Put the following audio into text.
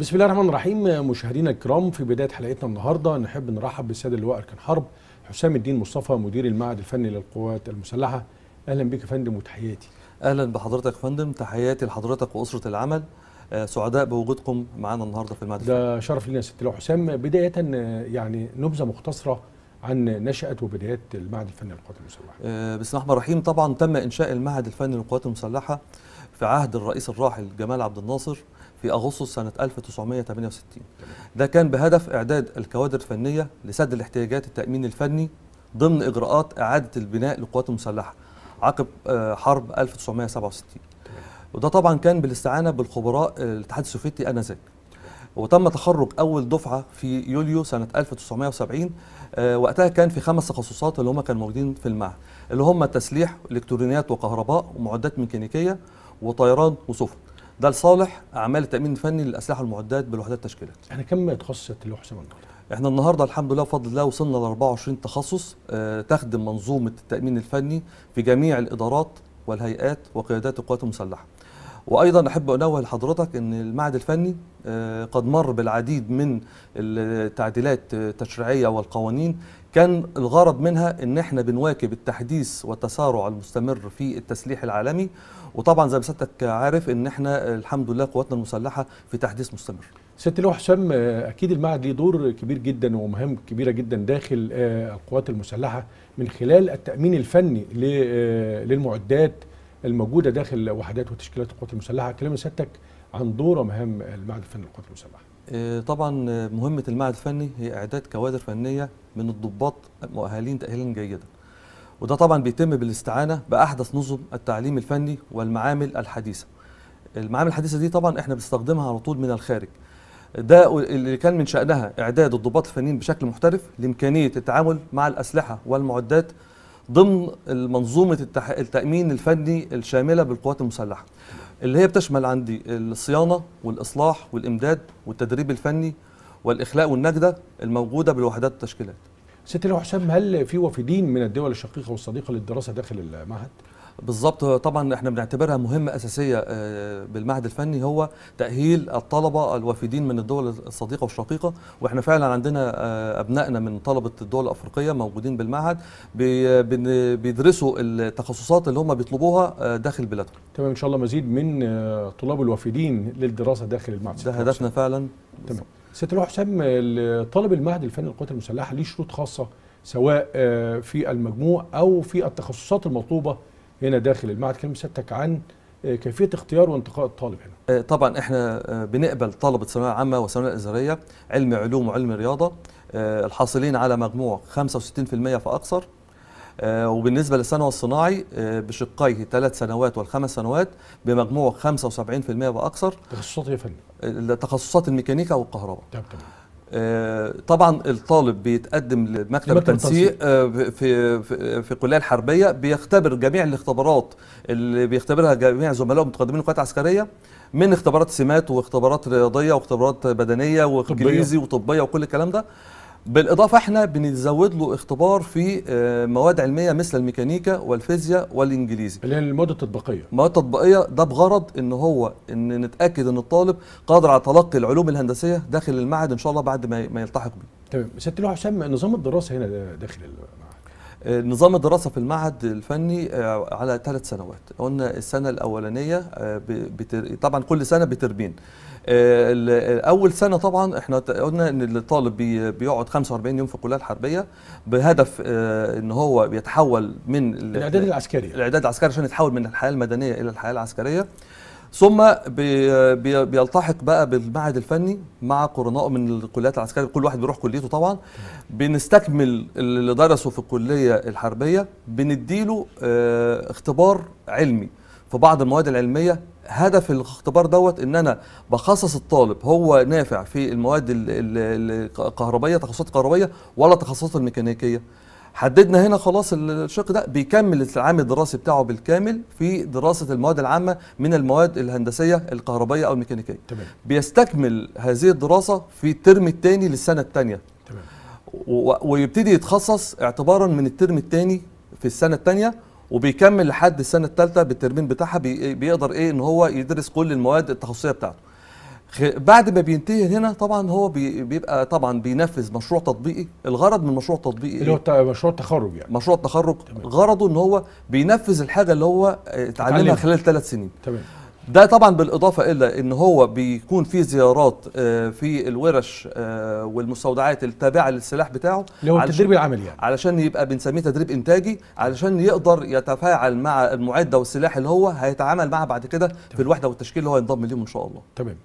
بسم الله الرحمن الرحيم مشاهدينا الكرام في بدايه حلقتنا النهارده نحب نرحب بالساده اللواء اركان حرب حسام الدين مصطفى مدير المعهد الفني للقوات المسلحه اهلا بك يا فندم وتحياتي اهلا بحضرتك يا فندم تحياتي لحضرتك واسره العمل آه، سعداء بوجودكم معانا النهارده في المعهد الفني ده شرف لنا يا ست اللواء حسام بدايه آه، يعني نبذه مختصره عن نشأة وبدايات المعهد الفني للقوات المسلحة. آه، بسم الله الرحمن الرحيم، طبعا تم إنشاء المعهد الفني للقوات المسلحة في عهد الرئيس الراحل جمال عبد الناصر في أغسطس سنة 1968 ده كان بهدف إعداد الكوادر الفنية لسد الاحتياجات التأمين الفني ضمن إجراءات إعادة البناء للقوات المسلحة عقب آه، حرب 1967 وده طبعا كان بالاستعانة بالخبراء آه، الاتحاد السوفيتي آنذاك وتم تخرج أول دفعة في يوليو سنة 1970 آه، وقتها كان في خمس تخصصات اللي هم كانوا موجودين في المعهد اللي هم تسليح إلكترونيات وكهرباء ومعدات ميكانيكية وطيران وسفن ده لصالح اعمال التامين الفني للاسلحه والمعدات بالوحدات التشكيلات. احنا يعني كم تخصص يا اللواء حسام النهارده؟ احنا النهارده الحمد لله بفضل الله وصلنا ل 24 تخصص آه، تخدم منظومه التامين الفني في جميع الادارات والهيئات وقيادات القوات المسلحه. وايضا احب انوه لحضرتك ان المعهد الفني آه، قد مر بالعديد من التعديلات آه، التشريعيه والقوانين كان الغرض منها ان احنا بنواكب التحديث والتسارع المستمر في التسليح العالمي وطبعا زي ما سيادتك عارف ان احنا الحمد لله قواتنا المسلحه في تحديث مستمر سياده اللواء حسام اكيد المعهد ليه دور كبير جدا ومهام كبيره جدا داخل آه، القوات المسلحه من خلال التامين الفني للمعدات الموجوده داخل وحدات وتشكيلات القوات المسلحه كلام سيادتك عن دور ومهام المعهد الفني للقوات المسلحه آه، طبعا آه، مهمه المعهد الفني هي اعداد كوادر فنيه من الضباط مؤهلين تاهيلا جيدا وده طبعا بيتم بالاستعانه باحدث نظم التعليم الفني والمعامل الحديثه المعامل الحديثه دي طبعا احنا بنستخدمها على طول من الخارج ده اللي كان من شأنها إعداد الضباط الفنيين بشكل محترف لإمكانية التعامل مع الأسلحة والمعدات ضمن التح... التامين الفني الشامله بالقوات المسلحه اللي هي بتشمل عندي الصيانه والاصلاح والامداد والتدريب الفني والاخلاء والنجده الموجوده بالوحدات التشكيلات سيد حسام هل في وافدين من الدول الشقيقه والصديقه للدراسه داخل المعهد بالظبط طبعا احنا بنعتبرها مهمه اساسيه آه، بالمعهد الفني هو تاهيل الطلبه الوافدين من الدول الصديقه والشقيقه واحنا فعلا عندنا آه، ابنائنا من طلبه الدول الافريقيه موجودين بالمعهد بيدرسوا التخصصات اللي هم بيطلبوها آه، داخل بلادهم تمام ان شاء الله مزيد من طلاب الوافدين للدراسه داخل المعهد ده هدفنا فعلا تمام ست حسام طالب المعهد الفني للقوات المسلحه ليه شروط خاصه سواء في المجموع او في التخصصات المطلوبه هنا داخل المعهد كلمه سيادتك عن آه، كيفيه اختيار وانتقاء الطالب هنا آه، طبعا احنا آه، بنقبل طلبه ثانويه عامه والثانويه الازهريه علم علوم وعلم رياضه الحاصلين على مجموع 65% فاكثر وبالنسبه للثانوي الصناعي بشقيه ثلاث سنوات والخمس سنوات بمجموع 75% واكثر تخصصات إيه يا فندم التخصصات الميكانيكا والكهرباء تمام تمام آه، طبعا الطالب بيتقدم لمكتب التنسيق آه، في في الكليه الحربيه بيختبر جميع الاختبارات اللي بيختبرها جميع زملائه متقدمين القوات العسكريه من اختبارات سمات واختبارات رياضيه واختبارات بدنيه وانجليزي وطبيه وكل الكلام ده بالاضافه احنا بنزود له اختبار في آه، مواد علميه مثل الميكانيكا والفيزياء والانجليزي اللي هي المواد التطبيقيه المواد التطبيقيه ده بغرض ان هو ان نتاكد ان الطالب قادر على تلقي العلوم الهندسيه داخل المعهد ان شاء الله بعد ما يلتحق بيه تمام سياده حسام نظام الدراسه هنا داخل المعهد نظام الدراسه في المعهد الفني آه، على ثلاث سنوات قلنا السنه الاولانيه آه، بتر... طبعا كل سنه بتربين اول آه، سنه طبعا احنا قلنا ان الطالب بيقعد 45 يوم في الكليه الحربيه بهدف ان هو بيتحول من الاعداد العسكري الاعداد العسكري عشان يتحول من الحياه المدنيه الى الحياه العسكريه ثم بيلتحق بقى بالمعهد الفني مع قرناء من الكليات العسكريه كل واحد بيروح كليته طبعا بنستكمل اللي درسه في الكليه الحربيه بنديله آه، اختبار علمي في بعض المواد العلميه هدف الاختبار دوت ان انا بخصص الطالب هو نافع في المواد الكهربائيه تخصصات كهربائيه ولا تخصصات الميكانيكيه حددنا هنا خلاص الشق ده بيكمل العام الدراسي بتاعه بالكامل في دراسه المواد العامه من المواد الهندسيه الكهربائيه او الميكانيكيه تمام. بيستكمل هذه الدراسه في الترم الثاني للسنه الثانيه تمام ويبتدي يتخصص اعتبارا من الترم الثاني في السنه الثانيه وبيكمل لحد السنه الثالثه بالترمين بتاعها بيقدر ايه ان هو يدرس كل المواد التخصصيه بتاعته بعد ما بينتهي هنا طبعا هو بيبقى طبعا بينفذ مشروع تطبيقي الغرض من مشروع تطبيقي اللي هو مشروع التخرج يعني مشروع التخرج غرضه ان هو بينفذ الحاجه اللي هو اتعلمها خلال ثلاث سنين تمام ده طبعا بالاضافه الى ان هو بيكون في زيارات آه، في الورش آه، والمستودعات التابعه للسلاح بتاعه اللي هو التدريب العملي يعني علشان يبقى بنسميه تدريب انتاجي علشان يقدر يتفاعل مع المعده والسلاح اللي هو هيتعامل معها بعد كده في الوحده والتشكيل اللي هو ينضم ليهم ان شاء الله تمام